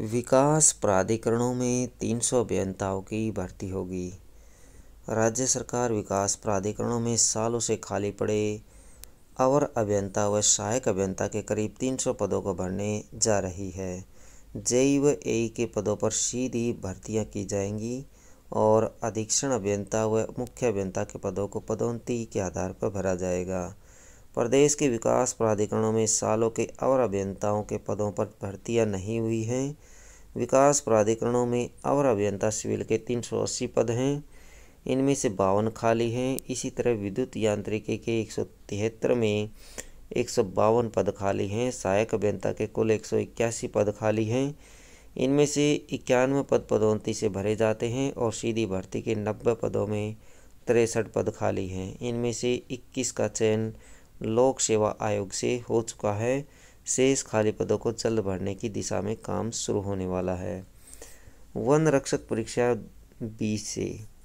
विकास प्राधिकरणों में तीन सौ अभियंताओं की भर्ती होगी राज्य सरकार विकास प्राधिकरणों में सालों से खाली पड़े अवर अभियंता व सहायक अभियंता के करीब तीन सौ पदों को भरने जा रही है जेई व ए के पदों पर सीधी भर्तियां की जाएंगी और अधीक्षण अभियंता व मुख्य अभियंता के पदों को पदोन्नति के आधार पर भरा जाएगा प्रदेश के विकास प्राधिकरणों में सालों के अवर अभियंताओं के पदों पर भर्तियां नहीं हुई हैं विकास प्राधिकरणों में अवर अभियंता सिविल के तीन सौ अस्सी पद हैं इनमें से बावन खाली हैं इसी तरह विद्युत यांत्रिकी के एक सौ तिहत्तर में एक सौ बावन पद खाली हैं सहायक अभियंता के कुल एक सौ इक्यासी पद खाली हैं इनमें से इक्यानवे पद पदोन्नति से भरे जाते हैं और सीधी भर्ती के नब्बे पदों में तिरसठ पद खाली हैं इनमें से इक्कीस का चयन लोक सेवा आयोग से हो चुका है शेष खाली पदों को जल्द भरने की दिशा में काम शुरू होने वाला है वन रक्षक परीक्षा बी से